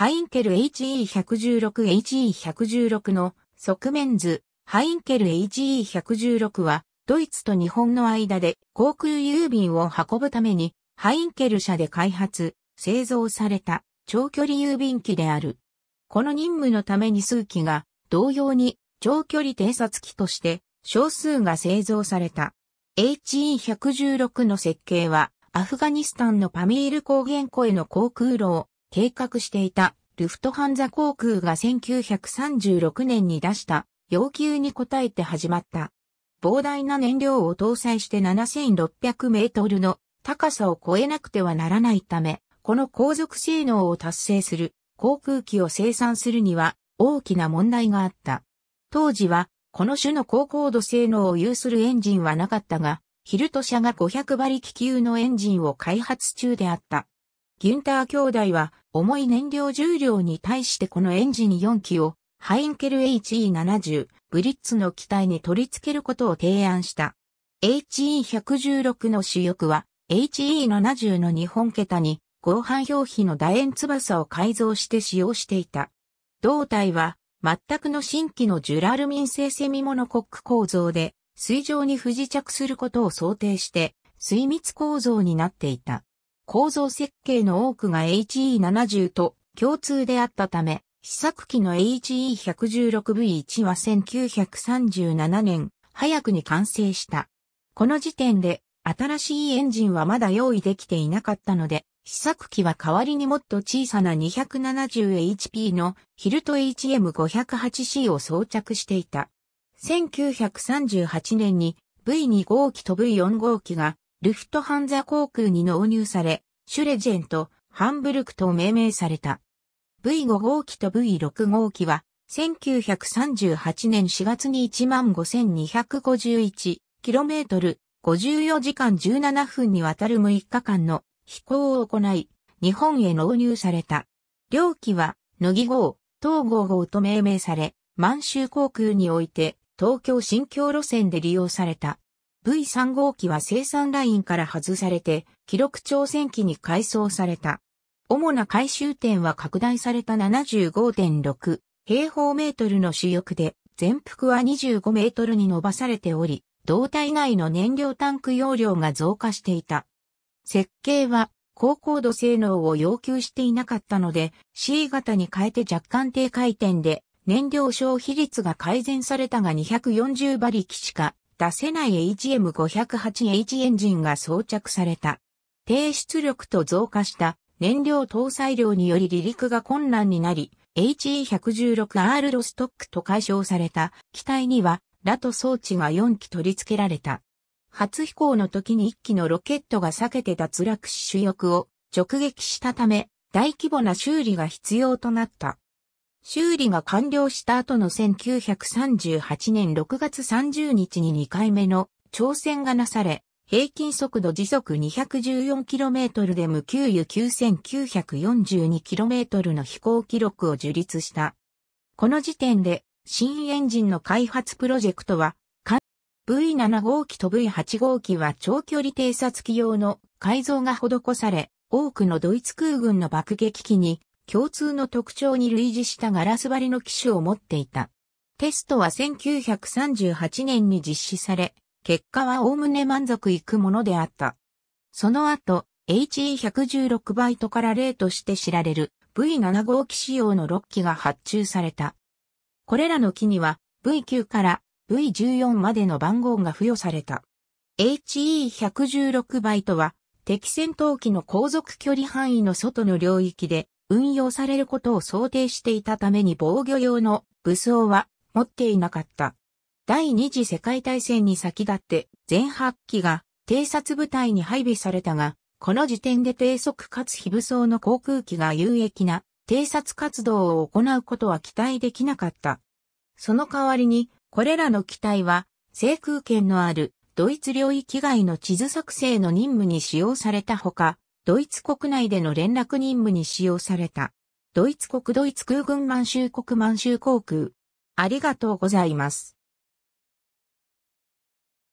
ハインケル HE116HE116 の側面図、ハインケル HE116 は、ドイツと日本の間で航空郵便を運ぶために、ハインケル社で開発、製造された長距離郵便機である。この任務のために数機が、同様に長距離偵察機として少数が製造された。HE116 の設計は、アフガニスタンのパミール高原湖への航空路を計画していたルフトハンザ航空が1936年に出した要求に応えて始まった。膨大な燃料を搭載して7600メートルの高さを超えなくてはならないため、この航続性能を達成する航空機を生産するには大きな問題があった。当時はこの種の高高度性能を有するエンジンはなかったが、ヒルト社が500馬力級のエンジンを開発中であった。ギュンター兄弟は重い燃料重量に対してこのエンジン4機をハインケル HE70 ブリッツの機体に取り付けることを提案した。HE116 の主翼は HE70 の日本桁に合板表皮の楕円翼を改造して使用していた。胴体は全くの新規のジュラルミン製セミモノコック構造で水上に不時着することを想定して水密構造になっていた。構造設計の多くが HE70 と共通であったため、試作機の HE116V1 は1937年、早くに完成した。この時点で、新しいエンジンはまだ用意できていなかったので、試作機は代わりにもっと小さな 270HP のヒルト HM508C を装着していた。1938年に V2 号機と V4 号機がルフトハンザ航空に納入され、シュレジェンとハンブルクと命名された。V5 号機と V6 号機は、1938年4月に 15,251km、54時間17分にわたる6日間の飛行を行い、日本へ納入された。両機は、乃木号、東号号と命名され、満州航空において、東京新京路線で利用された。V3 号機は生産ラインから外されて、記録挑戦機に改装された。主な回収点は拡大された75.6平方メートルの主翼で、全幅は25メートルに伸ばされており、胴体内の燃料タンク容量が増加していた。設計は高高度性能を要求していなかったので、C 型に変えて若干低回転で、燃料消費率が改善されたが240馬力しか出せない HM508H エンジンが装着された。低出力と増加した燃料搭載量により離陸が困難になり、HE116R ロストックと解消された機体にはラト装置が4機取り付けられた。初飛行の時に1機のロケットが避けて脱落し主翼を直撃したため、大規模な修理が必要となった。修理が完了した後の1938年6月30日に2回目の挑戦がなされ、平均速度時速 214km で無給油 9942km の飛行記録を樹立した。この時点で新エンジンの開発プロジェクトは、V7 号機と V8 号機は長距離偵察機用の改造が施され、多くのドイツ空軍の爆撃機に共通の特徴に類似したガラス張りの機種を持っていた。テストは1938年に実施され、結果は概ね満足いくものであった。その後、HE116 バイトから例として知られる V7 号機仕様の6機が発注された。これらの機には V9 から V14 までの番号が付与された。HE116 バイトは敵戦闘機の航続距離範囲の外の領域で運用されることを想定していたために防御用の武装は持っていなかった。第二次世界大戦に先立って全8機が偵察部隊に配備されたが、この時点で低速かつ非武装の航空機が有益な偵察活動を行うことは期待できなかった。その代わりに、これらの機体は制空権のあるドイツ領域外の地図作成の任務に使用されたほか、ドイツ国内での連絡任務に使用された。ドイツ国ドイツ空軍満州国満州航空。ありがとうございます。